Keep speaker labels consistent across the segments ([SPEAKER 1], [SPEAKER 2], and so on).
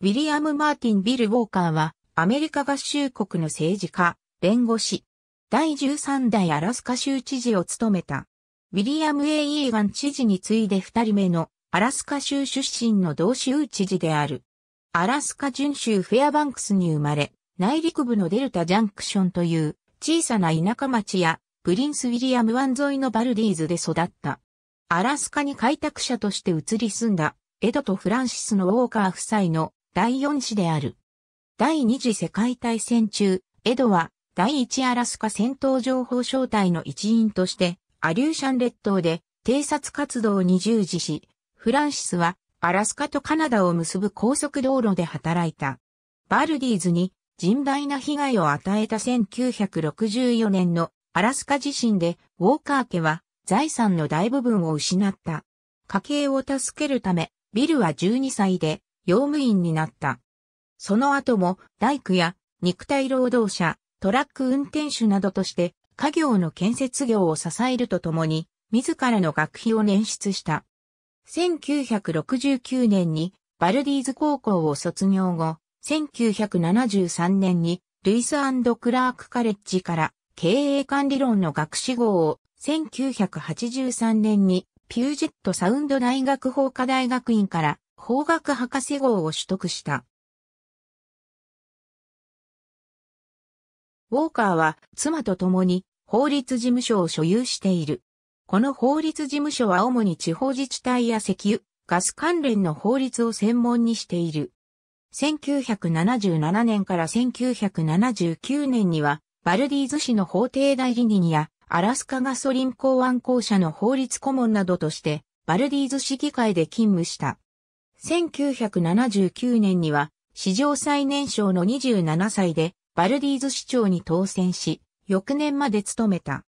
[SPEAKER 1] ウィリアム・マーティン・ビル・ウォーカーは、アメリカ合衆国の政治家、弁護士、第13代アラスカ州知事を務めた。ウィリアム・ A・ イーガン知事に次いで二人目のアラスカ州出身の同州知事である。アラスカ準州フェアバンクスに生まれ、内陸部のデルタジャンクションという小さな田舎町やプリンス・ウィリアム湾沿いのバルディーズで育った。アラスカに開拓者として移り住んだエドとフランシスのウォーカー夫妻の第四子である。第二次世界大戦中、エドは第一アラスカ戦闘情報小隊の一員として、アリューシャン列島で偵察活動に従事し、フランシスはアラスカとカナダを結ぶ高速道路で働いた。バルディーズに甚大な被害を与えた1964年のアラスカ地震でウォーカー家は財産の大部分を失った。家計を助けるため、ビルは12歳で用務員になった。その後も大工や肉体労働者、トラック運転手などとして家業の建設業を支えるとともに、自らの学費を捻出した。1969年にバルディーズ高校を卒業後、1973年にルイスクラークカレッジから経営管理論の学士号を、1983年にピュージェットサウンド大学法科大学院から法学博士号を取得した。ウォーカーは妻と共に法律事務所を所有している。この法律事務所は主に地方自治体や石油、ガス関連の法律を専門にしている。1977年から1979年には、バルディーズ市の法廷代理人や、アラスカガソリン港湾公社の法律顧問などとして、バルディーズ市議会で勤務した。1979年には史上最年少の27歳でバルディーズ市長に当選し、翌年まで務めた。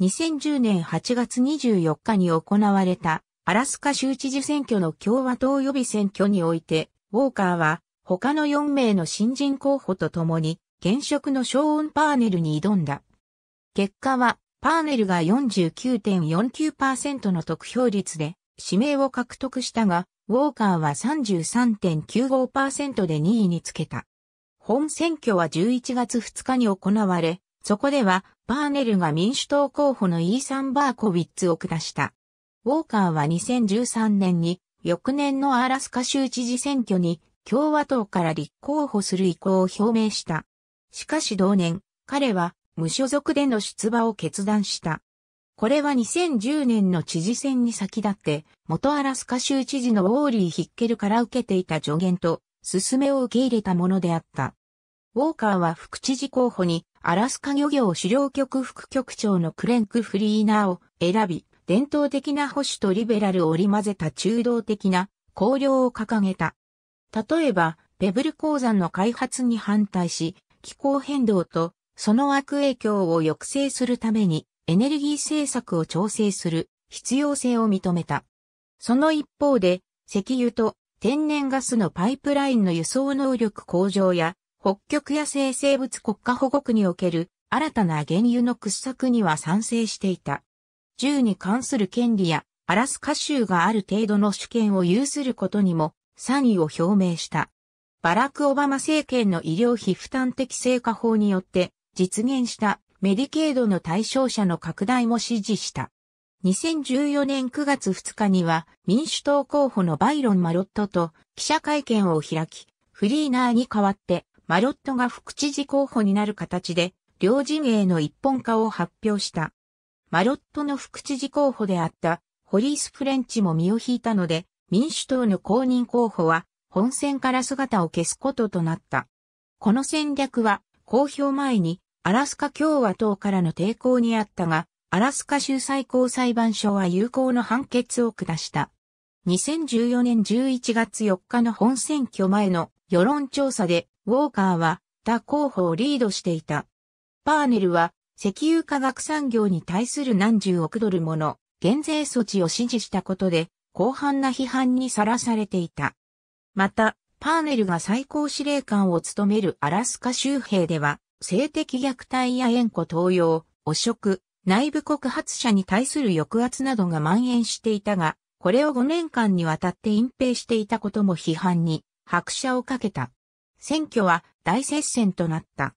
[SPEAKER 1] 2010年8月24日に行われたアラスカ州知事選挙の共和党予備選挙において、ウォーカーは他の4名の新人候補と共に現職のショーン・パーネルに挑んだ。結果はパーネルが49.49% .49 の得票率で指名を獲得したが、ウォーカーは33.95%で2位につけた。本選挙は11月2日に行われ、そこではパーネルが民主党候補のイーサン・バーコビィッツを下した。ウォーカーは2013年に翌年のアラスカ州知事選挙に共和党から立候補する意向を表明した。しかし同年、彼は無所属での出馬を決断した。これは2010年の知事選に先立って、元アラスカ州知事のウォーリー・ヒッケルから受けていた助言と、勧めを受け入れたものであった。ウォーカーは副知事候補に、アラスカ漁業狩猟局副局長のクレンク・フリーナーを選び、伝統的な保守とリベラルを織り交ぜた中道的な綱領を掲げた。例えば、ペブル鉱山の開発に反対し、気候変動とその悪影響を抑制するために、エネルギー政策を調整する必要性を認めた。その一方で、石油と天然ガスのパイプラインの輸送能力向上や、北極野生生物国家保護区における新たな原油の掘削には賛成していた。銃に関する権利やアラスカ州がある程度の主権を有することにも賛意を表明した。バラク・オバマ政権の医療費負担適正化法によって実現したメディケードの対象者の拡大も支持した。2014年9月2日には民主党候補のバイロン・マロットと記者会見を開き、フリーナーに代わってマロットが副知事候補になる形で両陣営の一本化を発表した。マロットの副知事候補であったホリース・フレンチも身を引いたので民主党の公認候補は本選から姿を消すこととなった。この戦略は公表前にアラスカ共和党からの抵抗にあったが、アラスカ州最高裁判所は有効の判決を下した。2014年11月4日の本選挙前の世論調査で、ウォーカーは他候補をリードしていた。パーネルは石油化学産業に対する何十億ドルもの減税措置を支持したことで、広範な批判にさらされていた。また、パーネルが最高司令官を務めるアラスカ州兵では、性的虐待や縁故登用、汚職、内部告発者に対する抑圧などが蔓延していたが、これを5年間にわたって隠蔽していたことも批判に拍車をかけた。選挙は大接戦となった。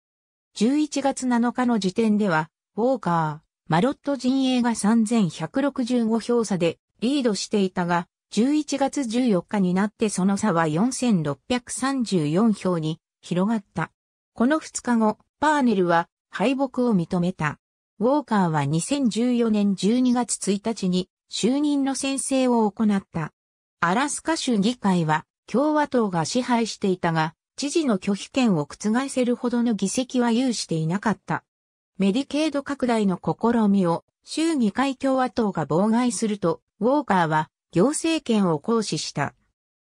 [SPEAKER 1] 11月7日の時点では、ウォーカー、マロット陣営が3165票差でリードしていたが、11月14日になってその差は4634票に広がった。この2日後、パーネルは敗北を認めた。ウォーカーは2014年12月1日に就任の宣誓を行った。アラスカ州議会は共和党が支配していたが、知事の拒否権を覆せるほどの議席は有していなかった。メディケード拡大の試みを州議会共和党が妨害すると、ウォーカーは行政権を行使した。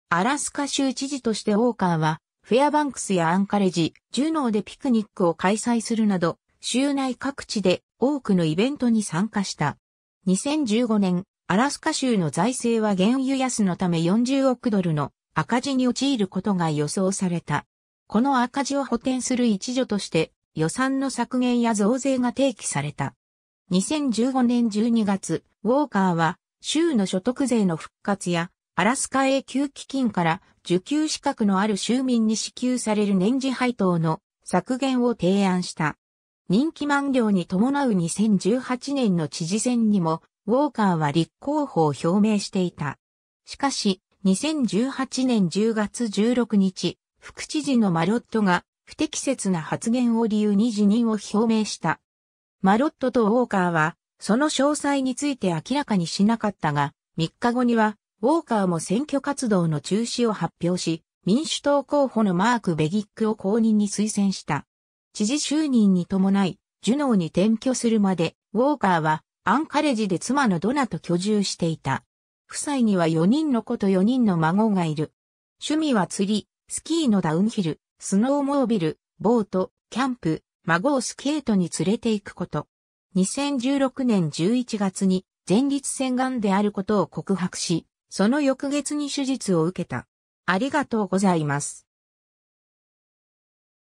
[SPEAKER 1] アラスカ州知事としてウォーカーはフェアバンクスやアンカレジ、ジュノーでピクニックを開催するなど、州内各地で多くのイベントに参加した。2015年、アラスカ州の財政は原油安のため40億ドルの赤字に陥ることが予想された。この赤字を補填する一助として予算の削減や増税が提起された。2015年12月、ウォーカーは州の所得税の復活やアラスカ永久基金から受給資格のある州民に支給される年次配当の削減を提案した。任期満了に伴う2018年の知事選にも、ウォーカーは立候補を表明していた。しかし、2018年10月16日、副知事のマロットが不適切な発言を理由に辞任を表明した。マロットとウォーカーは、その詳細について明らかにしなかったが、3日後にはウォーカーも選挙活動の中止を発表し、民主党候補のマーク・ベギックを公認に推薦した。知事就任に伴い、ジュノーに転居するまで、ウォーカーはアンカレジで妻のドナと居住していた。夫妻には4人の子と4人の孫がいる。趣味は釣り、スキーのダウンヒル、スノーモービル、ボート、キャンプ、孫をスケートに連れて行くこと。2016年11月に前立腺癌であることを告白し、その翌月に手術を受けた。ありがとうございます。